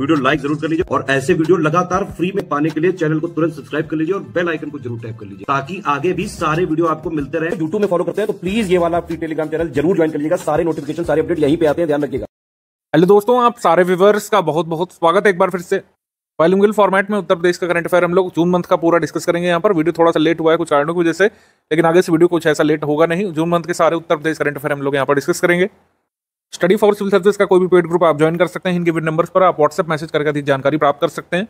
Video like जरूर कर लीजिए और ऐसे वीडियो लगातार फ्री में पाने के लिए चैनल को तुरंत सब्सक्राइब कर लीजिए और बेल आइकन को जरूर टैप कर लीजिए ताकि आगे भी सारे वीडियो आपको मिलते रहे यूट्यूब में फॉलो करते हैं तो प्लीज ये वाला फ्री टेलीग्राम चैनल जरूर ज्वाइन कर लीजिएगा सारे नोटिफिकेशन सारे अपडेट यहीं पे आते हैं ध्यान रखिएगा हेलो दोस्तों आप सारे व्यूवर्स का बहुत बहुत स्वागत है एक बार फिर से बायलिंगुअल फॉर्मेट में उत्तर प्रदेश का करंट अफेयर हम लोग जून मंथ का पूरा डिस्कस करेंगे यहाँ पर वीडियो थोड़ा सा लेट हुआ है कुछ कारणों की वजह से लेकिन आगे से वीडियो कुछ ऐसा लेट होगा नहीं जून मंथ के सारे उत्तर प्रदेश करंट अफेयर हम लोग यहाँ पर डिस्कस करेंगे स्टडी फॉर सिविल सर्विस का कोई भी पेड ग्रुप आप ज्वाइन कर सकते हैं इनके भी नंबर्स पर आप व्हाट्सएप मैसेज करके अधिक जानकारी प्राप्त कर सकते हैं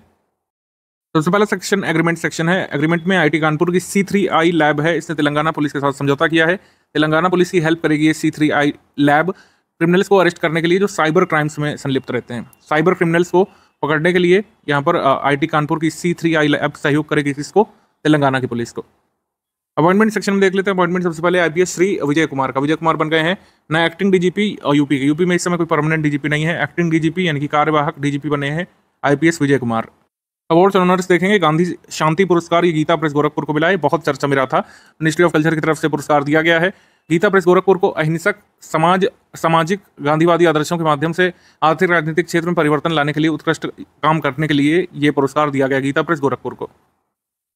सबसे पहला सेक्शन एग्रीमेंट सेक्शन है एग्रीमेंट में आईटी कानपुर की सी थ्री आई लैब है इसने तेलंगाना पुलिस के साथ समझौता किया है तेलंगाना पुलिस की हेल्प करेगी ये C three I lab criminals को अरेस्ट करने के लिए जो साइबर क्राइम्स में संलिप्त रहते हैं साइबर क्रिमिनल्स को पकड़ने के लिए यहाँ पर आई कानपुर की सी थ्री आई लैब सहयोग करेगी किसको तेलंगाना की पुलिस को अपॉइंटमेंट सेक्शन में देख लेते हैं अपॉइंटमेंट सबसे पहले आईपीएस श्री विजय कुमार का विजय कुमार बन गए हैं नए एक्टिंग डीजीपी और यूपी के यूपी में इस समय कोई परमानेंट डीजीपी नहीं है एक्टिंग डीजीपी यानी कि कार्यवाहक डीजीपी बने हैं IPS Vijay Kumar awards honours देखेंगे गांधी शांति पुरस्कार ये गीता प्रेस गोरखपुर को मिला है बहुत चर्चा में रहा था मिनिस्ट्री ऑफ कल्चर की तरफ से पुरस्कार दिया गया है गीता प्रेस गोरखपुर को अहिंसक समाज सामाजिक गांधीवादी आदर्शों के माध्यम से आर्थिक राजनीतिक क्षेत्र में परिवर्तन लाने के लिए उत्कृष्ट काम करने के लिए ये पुरस्कार दिया गया गीता प्रेस गोरखपुर को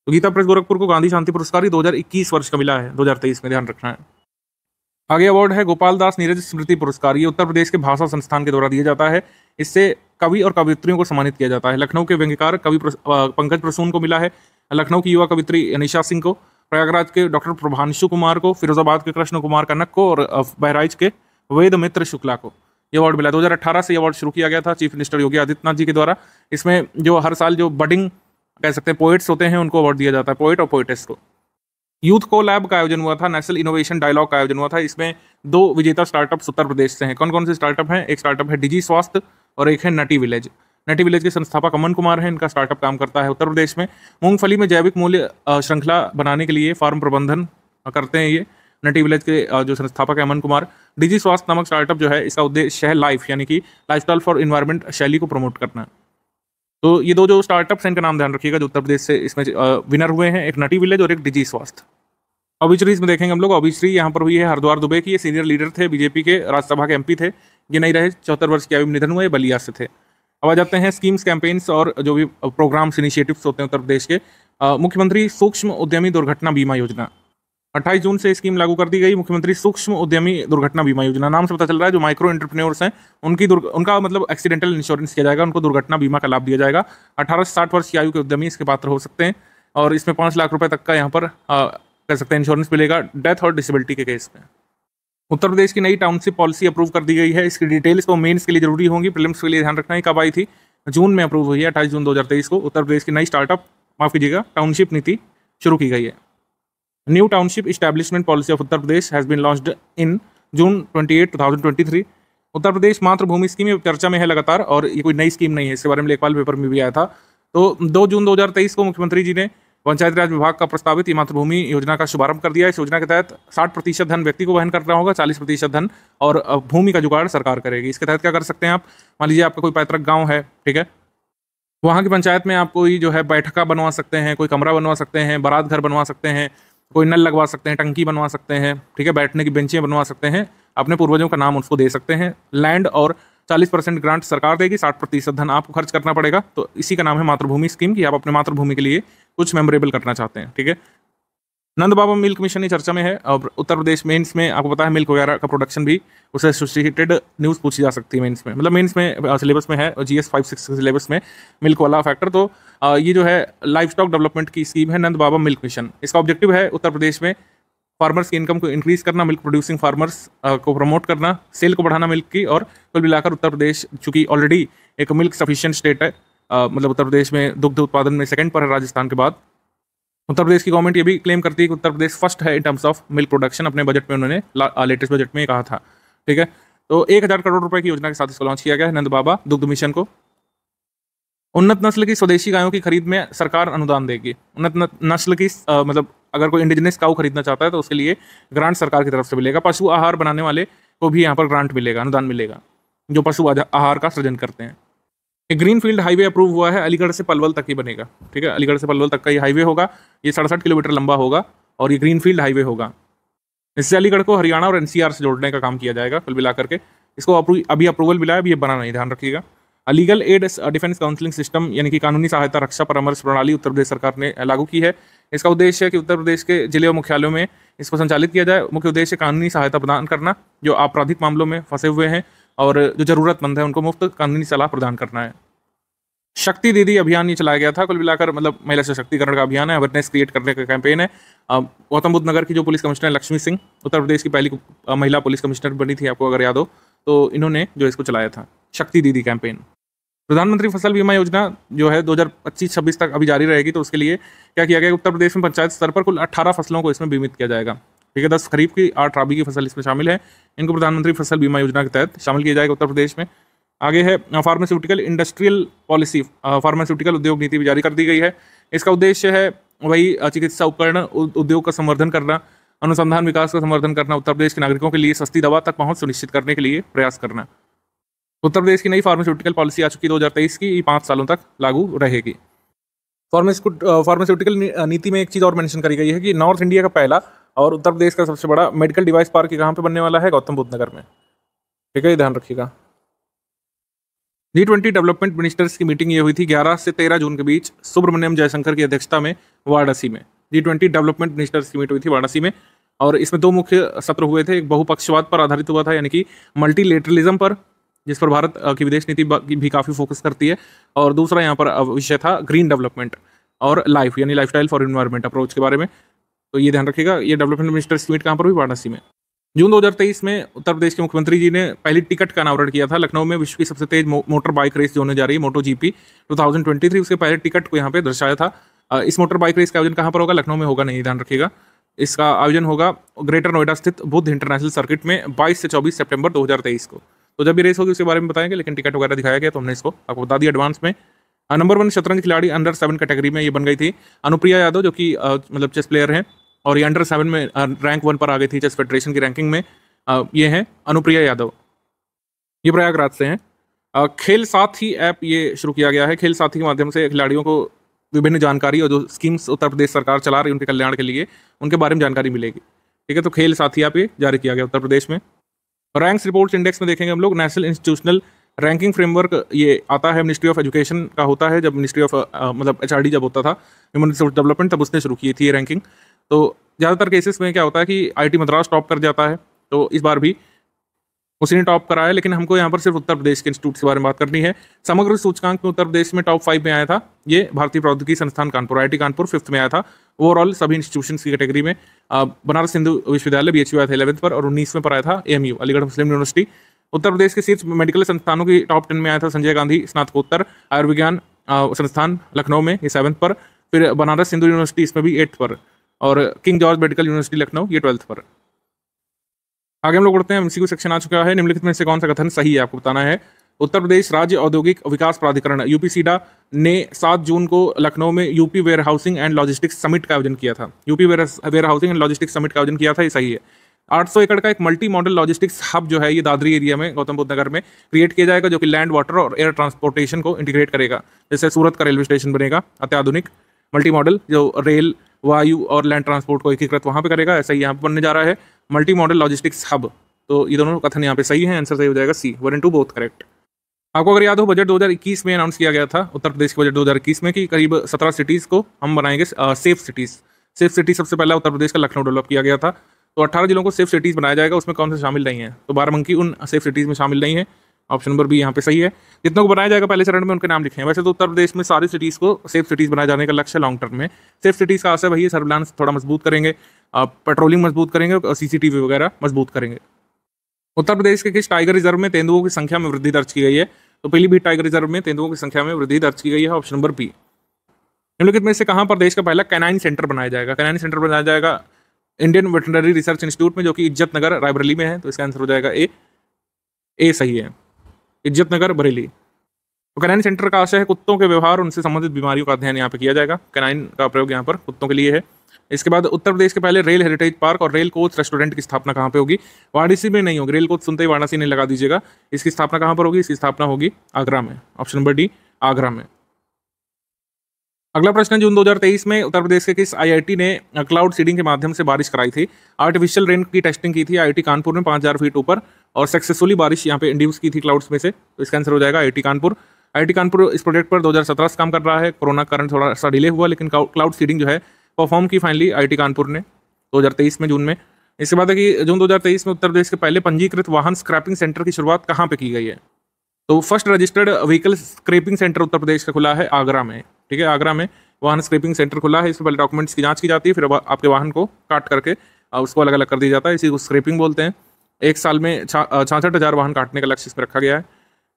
तो गीता प्रेस गोरखपुर को गांधी शांति पुरस्कार ही 2021 वर्ष का मिला है 2023 में ध्यान रखना है आगे अवार्ड है गोपाल दास नीरज स्मृति पुरस्कार ये उत्तर प्रदेश के भाषा संस्थान के द्वारा दिया जाता है इससे कवि और कवित्रियों को सम्मानित किया जाता है लखनऊ के व्यंग्यकार कवि पंकज प्रसून को मिला है लखनऊ की युवा कवित्री अनिशा सिंह को प्रयागराज के डॉक्टर प्रभांशु कुमार को फिरोजाबाद के कृष्ण कुमार कनक को और बहराइच के वेद मित्र शुक्ला को ये अवार्ड मिला 2018 से ये अवार्ड शुरू किया गया था चीफ मिनिस्टर योगी आदित्यनाथ जी के द्वारा इसमें जो हर साल जो बडिंग कह सकते हैं पोइट्स होते हैं उनको अवार्ड दिया जाता है पोइट और पोइटिस को यूथ को लैब का आयोजन हुआ था नेशनल इनोवेशन डायलॉग का आयोजन हुआ था इसमें दो विजेता स्टार्टअप उत्तर प्रदेश से हैं कौन कौन से स्टार्टअप हैं एक स्टार्टअप है डिजी स्वास्थ्य और एक है नटी विलेज नटी विलेज के संस्थापक अमन कुमार हैं इनका स्टार्टअप काम करता है उत्तर प्रदेश में मूंगफली में जैविक मूल्य श्रृंखला बनाने के लिए फार्म प्रबंधन करते हैं ये नटी विलेज के जो संस्थापक है अमन कुमार डिजी स्वास्थ्य नामक स्टार्टअप जो है इसका उद्देश्य है लाइफ यानी कि लाइफ फॉर इन्वायरमेंट शैली को प्रमोट करना है तो ये दो जो स्टार्टअप हैं इनका नाम ध्यान रखिएगा जो उत्तर प्रदेश से इसमें विनर हुए हैं एक नटी विलेज और एक डिजी स्वास्थ्य अबिचरीज में देखेंगे हम लोग अबिचरी यहाँ पर हुई है हरिद्वार दुबे की ये सीनियर लीडर थे बीजेपी के राज्यसभा के एमपी थे ये नहीं रहे चौहत्तर वर्ष के अभी निधन हुए बलिया से थे अब आ जाते हैं स्कीम्स कैंपेन्स और जो भी प्रोग्राम्स इनिशिएटिव्स होते हैं उत्तर प्रदेश के मुख्यमंत्री सूक्ष्म उद्यमी दुर्घटना बीमा योजना अट्ठाईस जून से स्कीम लागू कर दी गई मुख्यमंत्री सूक्ष्म उद्यमी दुर्घटना बीमा योजना नाम से पता चल रहा है जो माइक्रो इंटरप्रेन्योर्स हैं उनकी उनका मतलब एक्सीडेंटल इंश्योरेंस किया जाएगा उनको दुर्घटना बीमा का लाभ दिया जाएगा अठारह से साठ वर्ष की आयु के उद्यमी इसके पात्र हो सकते हैं और इसमें पाँच लाख रुपये तक का यहाँ पर कह सकते हैं इंश्योरेंस मिलेगा डेथ और डिसेबिलिटी के केस में उत्तर प्रदेश की नई टाउनशिप पॉलिसी अप्रूव कर दी गई है इसकी डिटेल्स को मेन्स के लिए जरूरी होंगी प्रिलिम्स के लिए ध्यान रखना है कब आई थी जून में अप्रूव हुई है अट्ठाईस जून दो को उत्तर प्रदेश की नई स्टार्टअप माफ कीजिएगा टाउनशिप नीति शुरू की गई है new township establishment policy of Uttar Pradesh has been launched in June 28, 2023. Uttar Pradesh Matribhumi scheme चर्चा में है लगातार और ये कोई नई स्कीम नहीं है इसके बारे में लेखपाल पेपर में भी आया था तो 2 जून 2023 को मुख्यमंत्री जी ने पंचायत राज विभाग का प्रस्तावित मातृभूमि योजना का शुभारंभ कर दिया इस योजना के तहत 60 प्रतिशत धन व्यक्ति को वहन करना होगा 40 प्रतिशत धन और भूमि का जुगाड़ सरकार करेगी इसके तहत क्या कर सकते हैं आप मान लीजिए आपका कोई पैतृक गाँव है ठीक है वहाँ की पंचायत में आप कोई जो है बैठका बनवा सकते हैं कोई कमरा बनवा सकते हैं बारात घर बनवा सकते हैं कोई नल लगवा सकते हैं टंकी बनवा सकते हैं ठीक है बैठने की बेंचें बनवा सकते हैं अपने पूर्वजों का नाम उसको दे सकते हैं लैंड और चालीस परसेंट ग्रांट सरकार देगी साठ प्रतिशत धन आपको खर्च करना पड़ेगा तो इसी का नाम है मातृभूमि स्कीम कि आप अपने मातृभूमि के लिए कुछ मेमोरेबल करना चाहते हैं ठीक है नंद बाबा मिल्क मिशन ही चर्चा में है और उत्तर प्रदेश मेंस में आपको पता है मिल्क वगैरह का प्रोडक्शन भी उससे एसोसिएटेड न्यूज़ पूछी जा सकती है मेंस में मतलब मेंस में सिलेबस में है और G S five six syllabus में मिल्क वाला फैक्टर तो ये जो है लाइफ स्टॉक डेवलपमेंट की स्कीम है नंद बाबा मिल्क मिशन इसका ऑब्जेक्टिव है उत्तर प्रदेश में फार्मर्स की इनकम को इंक्रीज करना मिल्क प्रोड्यूसिंग फार्मर्स को प्रमोट करना सेल को बढ़ाना मिल्क की और कुल मिलाकर उत्तर प्रदेश चूंकि ऑलरेडी एक मिल्क सफिशियंट स्टेट है मतलब उत्तर प्रदेश में दुग्ध उत्पादन में सेकंड पर है राजस्थान के बाद उत्तर प्रदेश की गवर्नमेंट ये भी क्लेम करती है कि उत्तर प्रदेश फर्स्ट है in terms of milk production अपने बजट में उन्होंने लेटेस्ट बजट में कहा था ठीक है तो एक हज़ार करोड़ रुपए की योजना के साथ इसको लॉन्च किया गया है नंद बाबा दुग्ध मिशन को उन्नत नस्ल की स्वदेशी गायों की खरीद में सरकार अनुदान देगी उन्नत नस्ल की आ, मतलब अगर कोई इंडिजिनस काऊ खरीदना चाहता है तो उसके लिए ग्रांट सरकार की तरफ से मिलेगा पशु आहार बनाने वाले को भी यहाँ पर ग्रांट मिलेगा अनुदान मिलेगा जो पशु आहार का सृजन करते हैं एक ग्रीन फील्ड हाईवे अप्रूव हुआ है अलीगढ़ से पलवल तक ही बनेगा ठीक है अलीगढ़ से पलवल तक का ये हाईवे होगा ये सड़सठ किलोमीटर लंबा होगा और ये ग्रीन फील्ड हाईवे होगा इससे अलीगढ़ को हरियाणा और एनसीआर से जोड़ने का काम किया जाएगा कुल मिला के इसको अभी अप्रूवल मिला है अभी ये बना नहीं ध्यान रखिएगा legal aid defence counselling system यानी कि कानूनी सहायता रक्षा परामर्श प्रणाली उत्तर प्रदेश सरकार ने लागू की है इसका उद्देश्य है कि उत्तर प्रदेश के जिले और मुख्यालयों में इसको संचालित किया जाए मुख्य उद्देश्य कानूनी सहायता प्रदान करना जो आपराधिक मामलों में फंसे हुए हैं और जो ज़रूरतमंद है उनको मुफ्त कानूनी सलाह प्रदान करना है शक्ति दीदी अभियान ये चलाया गया था कुल मिलाकर मतलब महिला सशक्तिकरण का अभियान है अवेयरनेस क्रिएट करने का कैंपेन है गौतम बुद्ध नगर की जो पुलिस कमिश्नर लक्ष्मी सिंह उत्तर प्रदेश की पहली महिला पुलिस कमिश्नर बनी थी आपको अगर याद हो तो इन्होंने जो इसको चलाया था शक्ति दीदी कैंपेन प्रधानमंत्री फसल बीमा योजना जो है 2025-26 तक अभी जारी रहेगी तो उसके लिए क्या किया गया उत्तर प्रदेश में पंचायत स्तर पर कुल 18 फसलों को इसमें बीमित किया जाएगा ठीक है दस खरीफ की आठ राबी की फसल इसमें शामिल है इनको प्रधानमंत्री फसल बीमा योजना के तहत शामिल किया जाएगा उत्तर प्रदेश में आगे है फार्मास्यूटिकल इंडस्ट्रियल पॉलिसी फार्मास्यूटिकल उद्योग नीति भी जारी कर दी गई है इसका उद्देश्य है वही चिकित्सा उपकरण उद्योग का संवर्धन करना अनुसंधान विकास का संवर्धन करना उत्तर प्रदेश के नागरिकों के लिए सस्ती दवा तक पहुंच सुनिश्चित करने के लिए प्रयास करना उत्तर प्रदेश की नई फार्मास्यूटिकल पॉलिसी आ चुकी दो हज़ार तेईस की पाँच सालों तक लागू रहेगी फार्मास्यूटिकल नीति में एक चीज़ और मेंशन करी गई है कि नॉर्थ इंडिया का पहला और उत्तर प्रदेश का सबसे बड़ा मेडिकल डिवाइस पार्क कहाँ पे बनने वाला है गौतम बुद्ध नगर में ठीक है ये ध्यान रखिएगा जी ट्वेंटी डेवलपमेंट मिनिस्टर्स की मीटिंग ये हुई थी 11 से 13 जून के बीच सुब्रमण्यम जयशंकर की अध्यक्षता में वाराणसी में जी ट्वेंटी डेवलपमेंट मिनिस्टर्स की मीटिंग हुई थी वाराणसी में और इसमें दो मुख्य सत्र हुए थे एक बहुपक्षवाद पर आधारित हुआ था यानी कि मल्टीलेटरलिज्म पर जिस पर भारत की विदेश नीति भी काफ़ी फोकस करती है और दूसरा यहाँ पर विषय था ग्रीन डेवलपमेंट और लाइफ यानी लाइफ फॉर इन्वायरमेंट अप्रोच के बारे में तो ये ध्यान रखिएगा ये डेवलपमेंट मिनिस्टर समिट कहाँ पर हुई वाराणसी में जून 2023 में उत्तर प्रदेश के मुख्यमंत्री जी ने पहली टिकट का अनावरण किया था लखनऊ में विश्व की सबसे तेज मो, मोटर बाइक रेस जो होने जा रही है मोटो जीपी 2023 उसके पहले टिकट को यहाँ पे दर्शाया था इस मोटर बाइक रेस का आयोजन कहाँ पर होगा लखनऊ में होगा नहीं ध्यान रखिएगा इसका आयोजन होगा ग्रेटर नोएडा स्थित बुद्ध इंटरनेशनल सर्किट में 22 से 24 सितंबर 2023 को तो जब भी रेस होगी उसके बारे में बताएंगे लेकिन टिकट वगैरह दिखाया गया तो हमने इसको आपको बता दिया एडवांस में नंबर वन शतरंज खिलाड़ी अंडर सेवन कैटेगरी में ये बन गई थी अनुप्रिया यादव जो कि मतलब चेस प्लेयर हैं और ये अंडर सेवन में रैंक वन पर आ गई थी चेस फेडरेशन की रैंकिंग में ये हैं अनुप्रिया यादव ये प्रयागराज से हैं खेल साथी ऐप ये शुरू किया गया है खेल साथी के माध्यम से खिलाड़ियों को विभिन्न जानकारी और जो स्कीम्स उत्तर प्रदेश सरकार चला रही है उनके कल्याण के लिए उनके बारे में जानकारी मिलेगी ठीक है तो खेल साथी ऐप ये जारी किया गया उत्तर प्रदेश में रैंक्स रिपोर्ट्स इंडेक्स में देखेंगे हम लोग नेशनल इंस्टीट्यूशनल रैंकिंग फ्रेमवर्क ये आता है मिनिस्ट्री ऑफ एजुकेशन का होता है जब मिनिस्ट्री ऑफ मतलब एच जब होता था ह्यूमन रिसोर्स डेवलपमेंट तब उसने शुरू की थी ये रैंकिंग तो ज़्यादातर केसेस में क्या होता है कि आई मद्रास टॉप कर जाता है तो इस बार भी उसी ने टॉप कराया लेकिन हमको यहाँ पर सिर्फ उत्तर प्रदेश के इंस्टीट्यूट के बारे में बात करनी है समग्र सूचकांक में उत्तर प्रदेश में टॉप फाइव में आया था ये भारतीय प्रौद्योगिकी संस्थान कानपुर आई कानपुर फिफ्थ में आया था ओवरऑल सभी इंस्टीट्यूशन की कैटेगरी में बनारस हिंदू विश्वविद्यालय बी आया था इलेवंथ पर और उन्नीसवें पर आया था M Aligarh Muslim University Uttar Pradesh के शीर्ष मेडिकल संस्थानों की टॉप टेन में आया था संजय गांधी स्नातकोत्तर आयुर्विज्ञान संस्थान लखनऊ में ये सेवन्थ पर फिर बनारस हिंदू यूनिवर्सिटी इसमें भी एट्थ पर और King George medical university Lucknow ये ट्वेल्थ पर आगे हम लोग बढ़ते हैं एमसीक्यू सेक्शन आ चुका है निम्नलिखित में से कौन सा कथन सही है आपको बताना है उत्तर प्रदेश राज्य औद्योगिक विकास प्राधिकरण यूपीसीडा ने 7 जून को लखनऊ में UP warehousing and logistics summit का आयोजन किया था UP warehousing and logistics summit का आयोजन किया था ये सही है 800 एकड़ का एक मल्टी मॉडल लॉजिस्टिक्स हब जो है ये दादरी एरिया में गौतम बुद्ध नगर में क्रिएट किया जाएगा जो कि लैंड वाटर और एयर ट्रांसपोर्टेशन को इंटीग्रेट करेगा जैसे सूरत का रेलवे स्टेशन बनेगा अत्याधुनिक मल्टी मॉडल जो रेल वायु और लैंड ट्रांसपोर्ट को एकीकृत वहाँ पे करेगा ऐसा ही यहाँ पर बनने जा रहा है मल्टी मॉडल लॉजिस्टिक्स हब तो ये दोनों कथन यहाँ पे सही है आंसर सही हो जाएगा C one and two both correct आपको अगर याद हो बजट 2021 में अनाउंस किया गया था उत्तर प्रदेश के बजट 2021 में कि करीब 17 सिटीज़ को हम बनाएंगे सेफ सिटीज़ सेफ सिटी सबसे पहला उत्तर प्रदेश का लखनऊ डेवलप किया गया था तो 18 जिलों को सेफ सिटीज़ बनाया जाएगा उसमें कौन से शामिल नहीं है तो बाराबंकी उन सेफ सिटीज़ में शामिल नहीं है ऑप्शन नंबर बी यहाँ पे सही है जितनों को बनाया जाएगा पहले चरण में उनके नाम लिखे हैं वैसे तो उत्तर प्रदेश में सारी सिटीज़ को सेफ सिटीज़ बनाए जाने का लक्ष्य लॉन्ग टर्म में सेफ सिटीज़ का आशा भैया सर्विलांस थोड़ा मजबूत करेंगे पेट्रोलिंग मजबूत करेंगे और सीसीटीवी वगैरह मजबूत करेंगे उत्तर प्रदेश के किस टाइगर रिजर्व में तेंदुओं की संख्या में वृद्धि दर्ज की गई है तो पहली भी टाइगर रिजर्व में तेंदुओं की संख्या में वृद्धि दर्ज की गई है ऑप्शन नंबर बी निम्नलिखित में से कहाँ पर देश का पहला कैनाइन सेंटर बनाया जाएगा कैनाइन सेंटर बनाया जाएगा इंडियन वेटनरी रिसर्च इंस्टीट्यूट में जो कि इज्जत नगर रायबरेली में है तो इसका आंसर हो जाएगा ए ए सही है इज्जत नगर बरेली तो कैनाइन सेंटर का आशय है कुत्तों के व्यवहार और उनसे संबंधित बीमारियों का अध्ययन यहाँ पर किया जाएगा कैनाइन का प्रयोग यहाँ पर कुत्तों के लिए है इसके बाद उत्तर प्रदेश के पहले रेल हेरिटेज पार्क और रेल कोच रेस्टोरेंट की स्थापना कहाँ पे होगी वाराणसी में नहीं होगी रेल कोच सुनते ही वाराणसी ने लगा दीजिएगा इसकी स्थापना कहाँ पर होगी इसकी स्थापना होगी आगरा में ऑप्शन नंबर डी आगरा में अगला प्रश्न जून 2023 में उत्तर प्रदेश के किस आईआईटी ने क्लाउड सीडिंग के माध्यम से बारिश कराई थी आर्टिफिशियल रेन की टेस्टिंग की थी आईआईटी कानपुर में 5000 फीट ऊपर और सक्सेसफुली बारिश यहाँ पे इंड्यूस की थी क्लाउड्स में से तो इसका आंसर हो जाएगा आई कानपुर आई कानपुर इस प्रोजेक्ट पर दो से काम कर रहा है कोरोना कारण थोड़ा सा डिले हुआ लेकिन क्लाउड सीडिंग जो है परफॉर्म की फाइनली आई कानपुर ने दो में जून में इसके बाद है कि जून 2023 में उत्तर प्रदेश के पहले पंजीकृत वाहन स्क्रैपिंग सेंटर की शुरुआत कहाँ पे की गई है तो first registered vehicle scrapping centre Uttar Pradesh का खुला है आगरा में ठीक है आगरा में वाहन स्क्रैपिंग सेंटर खुला है इसमें पहले डॉक्यूमेंट्स की जांच की जाती है फिर आपके वाहन को काट करके उसको अलग अलग कर दिया जाता है इसी को स्क्रैपिंग बोलते हैं एक साल में छाछठ हजार वाहन काटने का लक्ष्य इसमें रखा गया है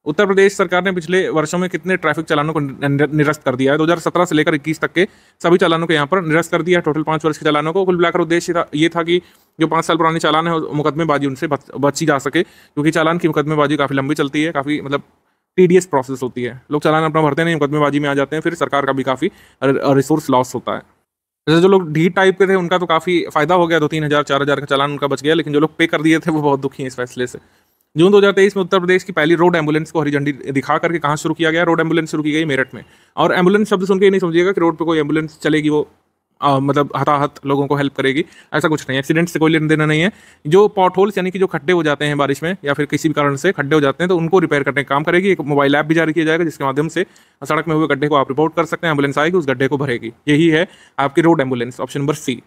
उत्तर प्रदेश सरकार ने पिछले वर्षों में कितने ट्रैफिक चालानों को निरस्त कर दिया है दो से लेकर इक्कीस तक के सभी चालानों को यहाँ पर निरस्त कर दिया है टोटल पाँच वर्ष के चालानों को कुल मिलाकर उद्देश्य था ये था कि जो पाँच साल पुराने चालान है मुकदमेबाजी उनसे बची जा सके क्योंकि चालान की मुकदमेबाजी काफ़ी लंबी चलती है काफ़ी मतलब टीडीएस प्रोसेस होती है लोग चालान अपना भरते नहीं मुकदमेबाजी में आ जाते हैं फिर सरकार का भी काफ़ी रिसोर्स लॉस होता है जैसे जो लोग डी टाइप के थे उनका तो काफ़ी फायदा हो गया दो तीन हज़ार चार हज़ार का चालान उनका बच गया लेकिन जो लोग पे कर दिए थे वो बहुत दुखी हैं इस फैसले से जून 2023 में उत्तर प्रदेश की पहली रोड एम्बुलेंस को हरी झंडी दिखा करके कहाँ शुरू किया गया रोड एम्बुलेंस शुरू की गई मेरठ में और एम्बुलेंस शब्द सुन के नहीं समझिएगा कि रोड पर कोई एम्बुलेंस चलेगी वो आ, मतलब हताहत लोगों को हेल्प करेगी ऐसा कुछ नहीं एक्सीडेंट से कोई लेना देना नहीं है जो पॉट होल्स यानी कि जो खड्डे हो जाते हैं बारिश में या फिर किसी भी कारण से खड्डे हो जाते हैं तो उनको रिपेयर करने का काम करेगी एक मोबाइल ऐप भी जारी किया जाएगा जिसके माध्यम से सड़क में हुए गड्ढे को आप रिपोर्ट कर सकते हैं एम्बुलेंस आएगी उस गड्ढे को भरेगी यही है आपकी road ambulance option number C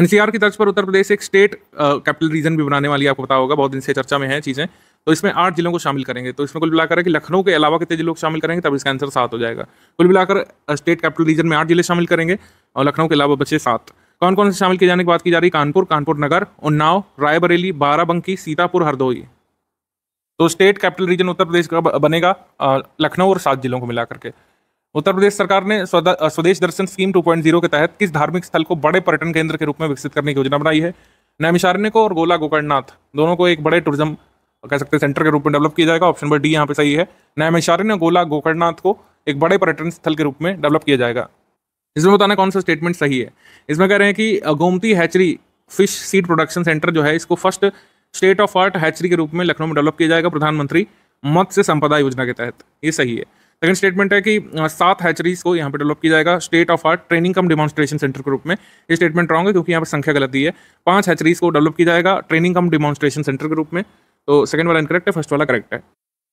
NCR की तर्ज पर उत्तर प्रदेश एक स्टेट कैपिटल रीजन भी बनाने वाली आपको पता होगा बहुत दिन से चर्चा में है चीज़ें तो इसमें आठ जिलों को शामिल करेंगे तो इसमें कुल मिलाकर है कि लखनऊ के अलावा कितने जिलों को शामिल करेंगे तब इसका आंसर सात हो जाएगा कुल मिलाकर स्टेट कैपिटल रीजन में आठ जिले शामिल करेंगे और लखनऊ के अलावा बचे सात कौन कौन से शामिल किए जाने की बात की जा रही है कानपुर कानपुर नगर उन्नाव रायबरेली बाराबंकी सीतापुर हरदोई तो state capital region Uttar Pradesh का बनेगा लखनऊ और सात जिलों को मिलाकर के उत्तर प्रदेश सरकार ने स्वदेश दर्शन स्कीम 2.0 के तहत किस धार्मिक स्थल को बड़े पर्यटन केंद्र के रूप में विकसित करने की योजना बनाई है नैमिशारण्य को और गोला गोकर्णनाथ दोनों को एक बड़े टूरिज्म कह सकते हैं सेंटर के रूप में डेवलप किया जाएगा ऑप्शन नंबर डी यहाँ पे सही है नैमिशारण्य ने गोला गोकर्णनाथ को एक बड़े पर्यटन स्थल के रूप में डेवलप किया जाएगा इसमें बताना कौन सा स्टेटमेंट सही है इसमें कह रहे हैं कि Gomti hatchery fish seed production centre जो है इसको first state of art hatchery के रूप में लखनऊ में डेवलप किया जाएगा प्रधानमंत्री मत्स्य संपदा योजना के तहत ये सही है सेकंड स्टेटमेंट है कि सात हैचरीज को यहाँ पे डेवलप किया जाएगा state of art training cum demonstration centre के रूप में ये स्टेटमेंट रॉन्ग है क्योंकि यहाँ पर संख्या गलत दी है पांच हैचरीज को डेवलप किया जाएगा ट्रेनिंग कम डिमॉन्स्ट्रेशन सेंटर के रूप में तो सेकंड वाला इनकरेक्ट है फर्स्ट वाला करेक्ट है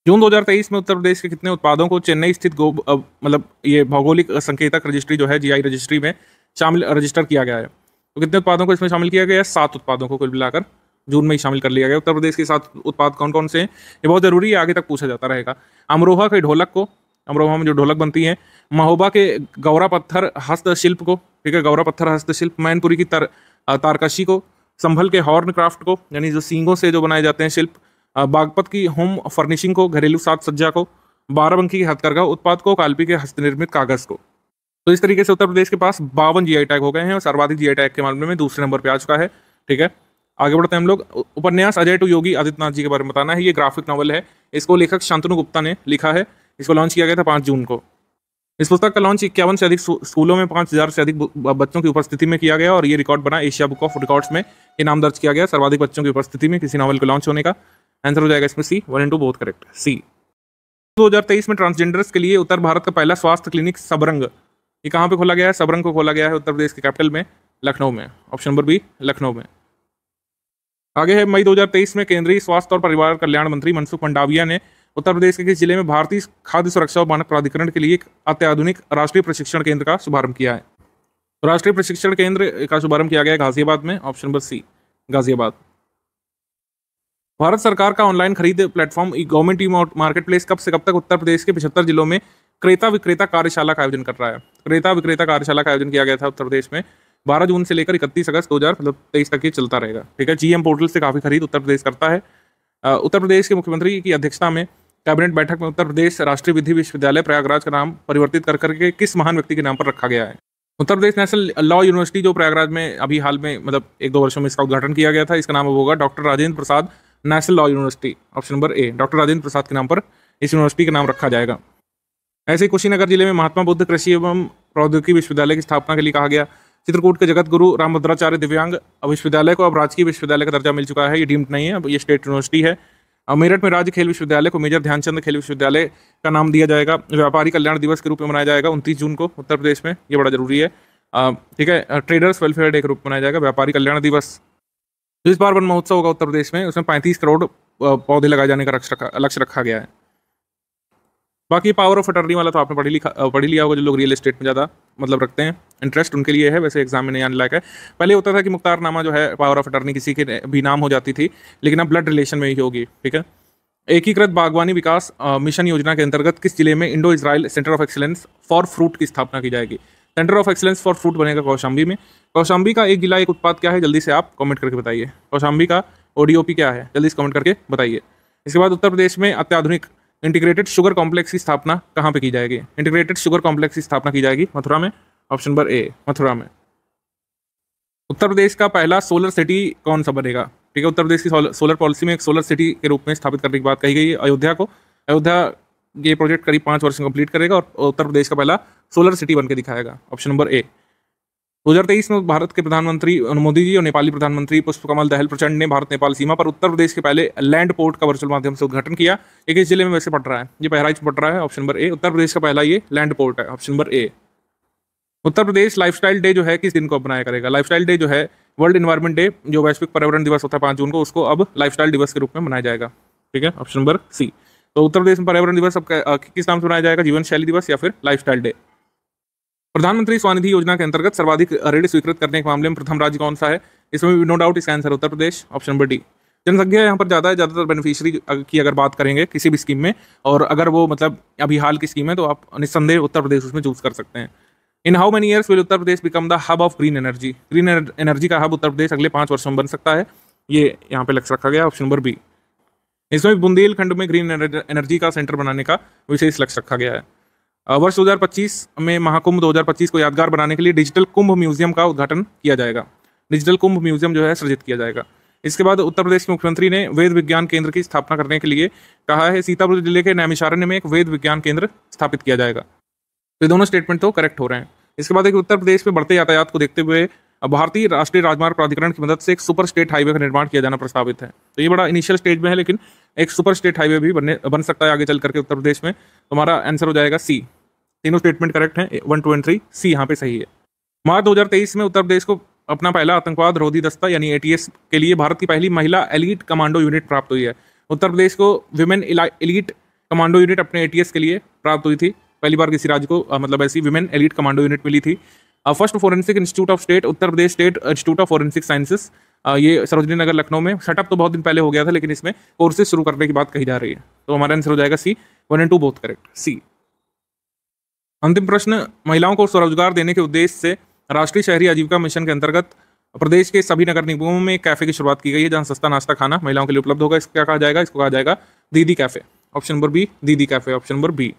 जून 2023 में उत्तर प्रदेश के कितने उत्पादों को चेन्नई स्थित गो मतलब ये भौगोलिक संकेतक रजिस्ट्री जो है जीआई रजिस्ट्री में शामिल रजिस्टर किया गया है तो कितने उत्पादों को इसमें शामिल किया गया है सात उत्पादों को कुल मिलाकर जून में ही शामिल कर लिया गया उत्तर प्रदेश के सात उत्पाद कौन कौन से हैं ये बहुत ज़रूरी है आगे तक पूछा जाता रहेगा अमरोहा के ढोलक को अमरोहा में जो ढोलक बनती है महोबा के गौरा पत्थर हस्तशिल्प को ठीक है गौरा पत्थर हस्तशिल्प मैनपुरी की तर तारकशी को संभल के हॉर्न क्राफ्ट को यानी जो सींगों से जो बनाए जाते हैं शिल्प बागपत की होम फर्निशिंग को घरेलू साज सज्जा को बाराबंकी के हथकरघा उत्पाद को कालपी के हस्तनिर्मित कागज को तो इस तरीके से उत्तर प्रदेश के पास बावन जी टैग हो गए हैं और सर्वाधिक जी टैग के मामले में दूसरे नंबर पर आ चुका है ठीक है आगे बढ़ते हैं हम लोग उपन्यास अजय टू योगी आदित्यनाथ जी के बारे में बताना है ये ग्राफिक नॉवल है इसको लेखक शांतनु गुप्ता ने लिखा है इसको लॉन्च किया गया था पाँच जून को इस पुस्तक का लॉन्च इक्यावन से अधिक स्कूलों में पांच हज़ार से अधिक बच्चों की उपस्थिति में किया गया और ये रिकॉर्ड बना एशिया बुक ऑफ रिकॉर्ड्स में ये नाम दर्ज किया गया सर्वाधिक बच्चों की उपस्थिति में किसी नॉवल के लॉन्च होने का आंसर हो जाएगा इसमें C one and both correct C 2023 में ट्रांसजेंडर्स के लिए उत्तर भारत का पहला स्वास्थ्य क्लिनिक सबरंग ये कहाँ पे खोला गया है सबरंग को खोला गया है उत्तर प्रदेश के कैपिटल में लखनऊ में ऑप्शन नंबर बी लखनऊ में आगे है मई 2023 में केंद्रीय स्वास्थ्य और परिवार कल्याण मंत्री मनसुख मंडाविया ने उत्तर प्रदेश के किस जिले में भारतीय खाद्य सुरक्षा और मानक प्राधिकरण के लिए एक अत्याधुनिक राष्ट्रीय प्रशिक्षण केंद्र का शुभारंभ किया है राष्ट्रीय प्रशिक्षण केंद्र का शुभारंभ किया गया गाजियाबाद में option number C Ghaziabad Bharat सरकार का ऑनलाइन खरीद platform government e marketplace कब से कब तक उत्तर प्रदेश के पिछहत्तर जिलों में क्रेता विक्रेता कार्यशाला का आयोजन कर रहा है क्रेता विक्रेता कार्यशाला का आयोजन किया गया था उत्तर प्रदेश में बारह जून से लेकर इकतीस अगस्त दो हज़ार मतलब तेईस तक ये चलता रहेगा ठीक है जीएम पोर्टल से काफ़ी खरीद उत्तर प्रदेश करता है उत्तर प्रदेश के मुख्यमंत्री की अध्यक्षता में कैबिनेट बैठक में उत्तर प्रदेश राष्ट्रीय विधि विश्वविद्यालय प्रयागराज का नाम परिवर्तित कर करके किस महान व्यक्ति के नाम पर रखा गया है Uttar Pradesh national law university जो प्रयागराज में अभी हाल में मतलब एक दो वर्षों में इसका उद्घाटन किया गया था इसका नाम होगा doctor Rajendra Prasad national law university option number A doctor Rajendra Prasad के नाम पर इस यूनिवर्सिटी का नाम रखा जाएगा ऐसे ही कुशीनगर जिले में महात्मा बुद्ध कृषि एवं प्रौद्योगिकी विश्वविद्यालय की स्थापना के लिए कहा गया चित्रकूट के जगत गुरु रामभद्राचार्य दिव्यांग विश्वविद्यालय को अब राजकीय विश्वविद्यालय का दर्जा मिल चुका है ये डीम्ड नहीं है अब ये स्टेट यूनिवर्सिटी है मेरठ में राज्य खेल विश्वविद्यालय को मेजर ध्यानचंद खेल विश्वविद्यालय का नाम दिया जाएगा व्यापारी कल्याण दिवस के रूप में मनाया जाएगा उनतीस जून को उत्तर प्रदेश में ये बड़ा जरूरी है ठीक है ट्रेडर्स वेलफेयर डे के रूप में मनाया जाएगा व्यापारी कल्याण दिवस जो तो इस बार वन महोत्सव होगा उत्तर प्रदेश में उसमें पैंतीस करोड़ पौधे लगाए जाने का लक्ष्य रखा गया है बाकी पावर ऑफ अटर्नी वाला तो आपने पढ़ी लिखा पढ़ी लिया होगा जो लोग रियल एस्टेट में ज़्यादा मतलब रखते हैं इंटरेस्ट उनके लिए है वैसे एग्जाम में नहीं आने लायक है पहले होता था कि मुख्तारनामा जो है पावर ऑफ अटर्नी किसी के भी नाम हो जाती थी लेकिन अब ब्लड रिलेशन में ही होगी ठीक है एकीकृत बागवानी विकास मिशन योजना के अंतर्गत किस जिले में Indo Israel centre of excellence for fruit की स्थापना की जाएगी centre of excellence for fruit बनेगा कौशाम्बी में कौशाम्बी का एक जिला एक उत्पाद क्या है जल्दी से आप कमेंट करके बताइए कौशाम्बी का ओडीओपी क्या है जल्दी से कमेंट करके बताइए इसके बाद उत्तर प्रदेश में अत्याधुनिक इंटीग्रेटेड शुगर कॉम्प्लेक्स की स्थापना कहाँ पे की जाएगी इंटीग्रेटेड शुगर कॉम्प्लेक्स की स्थापना की जाएगी मथुरा में ऑप्शन नंबर ए मथुरा में उत्तर प्रदेश का पहला सोलर सिटी कौन सा बनेगा ठीक है उत्तर प्रदेश की सोलर पॉलिसी में एक सोलर सिटी के रूप में स्थापित करने की बात कही गई है अयोध्या को अयोध्या ये प्रोजेक्ट करीब पाँच वर्ष में कंप्लीट करेगा और उत्तर प्रदेश का पहला सोलर सिटी बनकर दिखाएगा ऑप्शन नंबर ए 2023 में भारत के प्रधानमंत्री मोदी जी और नेपाली प्रधानमंत्री पुष्पकमल दहल प्रचंड ने भारत नेपाल सीमा पर उत्तर प्रदेश के पहले लैंड पोर्ट का वर्चुअल माध्यम से उद्घाटन किया एक इस जिले में वैसे पट रहा है ये पहराइच पट रहा है option number A Uttar Pradesh का पहला ये लैंड पोर्ट है option number A Uttar Pradesh life day जो है किस दिन को अपनाया करेगा लाइफ डे जो है वर्ल्ड इन्वायरमेंट डे जो वैश्विक पर्यावरण दिवस होता है पांच जून को उसको अब लाइफ दिवस के रूप में मनाया जाएगा ठीक है ऑप्शन नंबर सी तो उत्तर प्रदेश में पर्यावरण दिवस अब किस नाम से मनाया जाएगा जीवन शैली दिवस या फिर लाइफ डे प्रधानमंत्री स्वानिधि योजना के अंतर्गत सर्वाधिक ऋण स्वीकृत करने के मामले में प्रथम राज्य कौन सा है इसमें भी नो डाउट इसका answer Uttar Pradesh option number D जनसंख्या यहाँ पर ज़्यादा है ज़्यादातर बेनिफिशियरी की अगर बात करेंगे किसी भी स्कीम में और अगर वो मतलब अभी हाल की स्कीम है तो आप निस्संदेह उत्तर प्रदेश उसमें चूज़ कर सकते हैं in how many years will Uttar Pradesh become the hub of green energy green energy का हब उत्तर प्रदेश अगले पांच वर्षों में बन सकता है ये यहाँ पे लक्ष्य रखा गया ऑप्शन नंबर बी इसमें बुंदेलखंड में ग्रीन एनर्जी का सेंटर बनाने का विशेष लक्ष्य रखा गया है वर्ष 2025 में महाकुंभ 2025 को यादगार बनाने के लिए डिजिटल कुंभ म्यूजियम का उद्घाटन किया जाएगा डिजिटल कुंभ म्यूजियम जो है सृजित किया जाएगा इसके बाद उत्तर प्रदेश के मुख्यमंत्री ने वेद विज्ञान केंद्र की स्थापना करने के लिए कहा है सीतापुर जिले के नैमिषारण्य में एक वेद विज्ञान केंद्र स्थापित किया जाएगा तो दोनों स्टेटमेंट तो करेक्ट हो रहे हैं इसके बाद एक उत्तर प्रदेश में बढ़ते यातायात को देखते हुए भारतीय राष्ट्रीय राजमार्ग प्राधिकरण की मदद से एक सुपर स्टेट हाईवे का निर्माण किया जाना प्रस्तावित है तो ये बड़ा इनिशियल स्टेज में है लेकिन एक सुपर स्टेट हाईवे भी बनने बन सकता है आगे चल करके उत्तर प्रदेश में तो हमारा आंसर हो जाएगा सी तीनों स्टेटमेंट करेक्ट हैं one two and three C यहाँ पे सही है मार्च दो में उत्तर प्रदेश को अपना पहला आतंकवाद रोधी दस्ता यानी एटीएस के लिए भारत की पहली महिला एलिट कमांडो यूनिट प्राप्त हुई है उत्तर प्रदेश को विमेन एलिट कमांडो यूनिट अपने ए के लिए प्राप्त हुई थी पहली बार किसी राज्य को मतलब ऐसी विमेन एलिट कमांडो यूनिट मिली थी first forensic institute of state Uttar Pradesh state institute of forensic sciences ये सरोजनी नगर लखनऊ में सेटअप तो बहुत दिन पहले हो गया था लेकिन इसमें कोर्सेज शुरू करने की बात कही जा रही है तो हमारा आंसर हो जाएगा C one and two both correct C अंतिम प्रश्न महिलाओं को स्वरोजगार देने के उद्देश्य से राष्ट्रीय शहरी आजीविका मिशन के अंतर्गत प्रदेश के सभी नगर निगमों में कैफे की शुरुआत की गई है जहां सस्ता नाश्ता खाना महिलाओं के लिए उपलब्ध होगा इसको क्या कहा जाएगा इसको कहा जाएगा Didi cafe option number B Didi cafe option number B